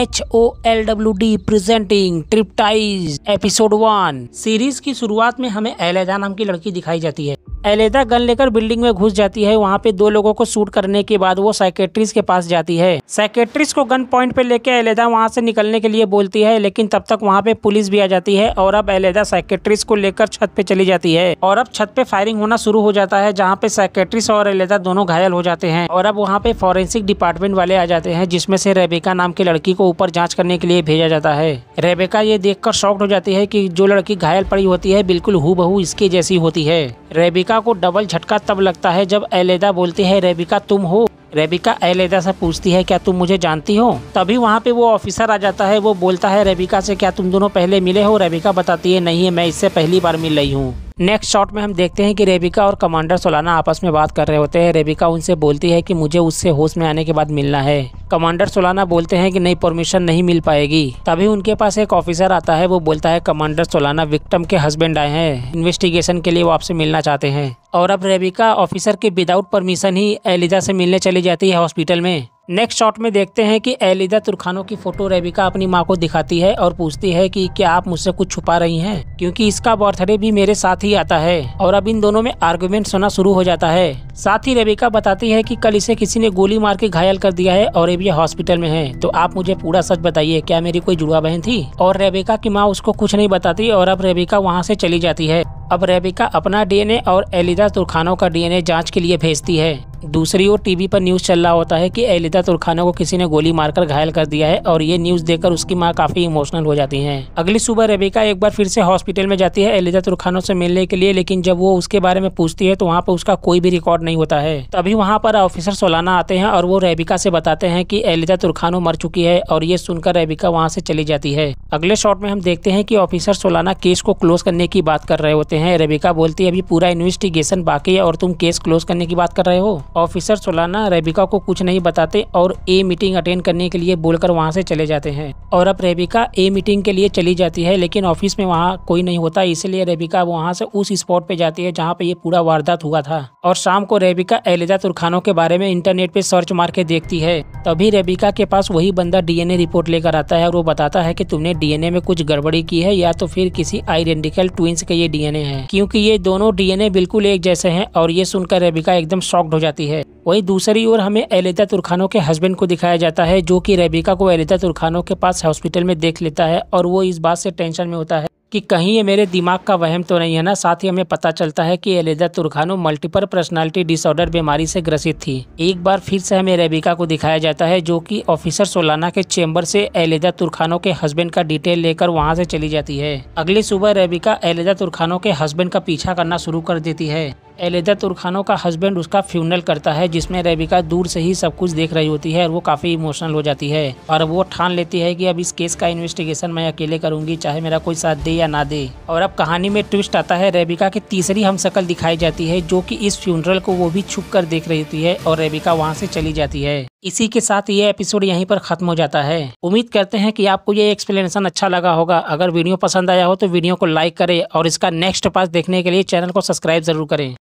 H O L W D presenting ट्रिप्टाइज episode one series की शुरुआत में हमें एलेजा नाम की लड़की दिखाई जाती है एलेदा गन लेकर बिल्डिंग में घुस जाती है वहाँ पे दो लोगों को शूट करने के बाद वो साइकेट्रिस के पास जाती है साइकेट्रिस्ट को गन पॉइंट पे लेके एलेदा वहाँ से निकलने के लिए बोलती है लेकिन तब तक वहाँ पे पुलिस भी आ जाती है और अब एलेदा साइकेट्रिस्ट को लेकर छत पे चली जाती है और अब छत पे फायरिंग होना शुरू हो जाता है जहाँ पे साइकेट्रिस और एलेदा दोनों घायल हो जाते हैं और अब वहाँ पे फॉरेंसिक डिपार्टमेंट वाले आ जाते हैं जिसमे से रेबेका नाम की लड़की को ऊपर जाँच करने के लिए भेजा जाता है रेबेका ये देखकर शॉक्ड हो जाती है की जो लड़की घायल पड़ी होती है बिल्कुल हु इसके जैसी होती है रेबिका रेबिका को डबल झटका तब लगता है जब एलेदा बोलती है रेबिका तुम हो रेबिका एलेदा से पूछती है क्या तुम मुझे जानती हो तभी वहाँ पे वो ऑफिसर आ जाता है वो बोलता है रेबिका से क्या तुम दोनों पहले मिले हो रेबिका बताती है नहीं है मैं इससे पहली बार मिल रही हूँ नेक्स्ट शॉट में हम देखते हैं कि रेबिका और कमांडर सोलाना आपस में बात कर रहे होते हैं रेबिका उनसे बोलती है कि मुझे उससे होश में आने के बाद मिलना है कमांडर सोलाना बोलते हैं कि नई परमिशन नहीं मिल पाएगी तभी उनके पास एक ऑफिसर आता है वो बोलता है कमांडर सोलाना विक्टम के हस्बैंड आए हैं इन्वेस्टिगेशन के लिए वो आपसे मिलना चाहते हैं और अब रेबिका ऑफिसर के विदाउट परमिशन ही एलिजा से मिलने चली जाती है हॉस्पिटल में नेक्स्ट शॉट में देखते हैं कि एलिदा तुरखानों की फोटो रेबिका अपनी माँ को दिखाती है और पूछती है कि क्या आप मुझसे कुछ छुपा रही हैं क्योंकि इसका बर्थडे भी मेरे साथ ही आता है और अब इन दोनों में आर्गुमेंट होना शुरू हो जाता है साथ ही रेबिका बताती है कि कल इसे किसी ने गोली मार के घायल कर दिया है और अभी हॉस्पिटल में है तो आप मुझे पूरा सच बताइए क्या मेरी कोई जुड़वा बहन थी और रेबिका की माँ उसको कुछ नहीं बताती और अब रेबिका वहाँ से चली जाती है अब रेबिका अपना डीएनए और एलिदा तुरखानों का डीएनए जांच के लिए भेजती है दूसरी ओर टीवी पर न्यूज़ चल रहा होता है कि एलिदा तुरखाना को किसी ने गोली मारकर घायल कर दिया है और ये न्यूज़ देखकर उसकी माँ काफ़ी इमोशनल हो जाती है अगली सुबह रेबिका एक बार फिर से हॉस्पिटल में जाती है एलिदा तुरखानों से मिलने के लिए लेकिन जब वो उसके बारे में पूछती है तो वहाँ पर उसका कोई भी रिकॉर्ड नहीं होता है तभी वहाँ पर ऑफिसर सोलाना आते हैं और वो रेबिका से बताते हैं कि एलिदा तुरखानो मर चुकी है और ये सुनकर रेबिका वहाँ से चली जाती है अगले शॉट में हम देखते हैं कि ऑफिसर सोलाना केस को क्लोज करने की बात कर रहे होते हैं रेबिका बोलती है अभी पूरा इन्वेस्टिगेशन बाकी है और तुम केस क्लोज करने की बात कर रहे हो ऑफिसर सोलाना रेबिका को कुछ नहीं बताते और ए मीटिंग अटेंड करने के लिए बोलकर वहाँ से चले जाते हैं और अब रेबिका ए मीटिंग के लिए चली जाती है लेकिन ऑफिस में वहाँ कोई नहीं होता इसलिए रेबिका वहाँ से उस स्पॉट पे जाती है जहाँ पे ये पूरा वारदात हुआ था और शाम को रेबिका एलिजा तुरखानों के बारे में इंटरनेट पे सर्च मार के देखती है तभी रेबिका के पास वही बंदा डीएनए रिपोर्ट लेकर आता है और वो बताता है कि तुमने डीएनए में कुछ गड़बड़ी की है या तो फिर किसी आइडेंटिकल ट्विंस के ये डीएनए है क्योंकि ये दोनों डीएनए बिल्कुल एक जैसे हैं और ये सुनकर रेबिका एकदम शॉक्ड हो जाती होती है वहीं दूसरी ओर हमें एलिदा तुरखानों के हस्बैंड को दिखाया जाता है जो कि रेबिका को एलिदा तुरखानों के पास हॉस्पिटल में देख लेता है और वो इस बात से टेंशन में होता है कि कहीं ये मेरे दिमाग का वहम तो नहीं है ना साथ ही हमें पता चलता है कि एलेदा तुरखानो मल्टीपल पर्सनालिटी डिसऑर्डर बीमारी से ग्रसित थी एक बार फिर से हमें रेबिका को दिखाया जाता है जो कि ऑफिसर सोलाना के चेम्बर से एलेदा तुरखानो के हस्बैंड का डिटेल लेकर वहां से चली जाती है अगली सुबह रेबिका एलेदा तुरखानो के हस्बैंड का पीछा करना शुरू कर देती है एलेदा तुरखानों का हस्बैंड उसका फ्यूनल करता है जिसमें रेबिका दूर से ही सब कुछ देख रही होती है और वो काफ़ी इमोशनल हो जाती है और वो ठान लेती है कि अब इस केस का इन्वेस्टिगेशन मैं अकेले करूंगी चाहे मेरा कोई साथ दे या ना दे और अब कहानी में ट्विस्ट आता है रेबिका की तीसरी हमशक्ल दिखाई जाती है जो कि इस फ्यूनरल को वो भी छुप कर देख रही होती है और रेबिका वहाँ से चली जाती है इसी के साथ ये एपिसोड यहीं पर खत्म हो जाता है उम्मीद करते हैं कि आपको ये एक्सप्लेनेशन अच्छा लगा होगा अगर वीडियो पसंद आया हो तो वीडियो को लाइक करें और इसका नेक्स्ट पास देखने के लिए चैनल को सब्सक्राइब जरूर करें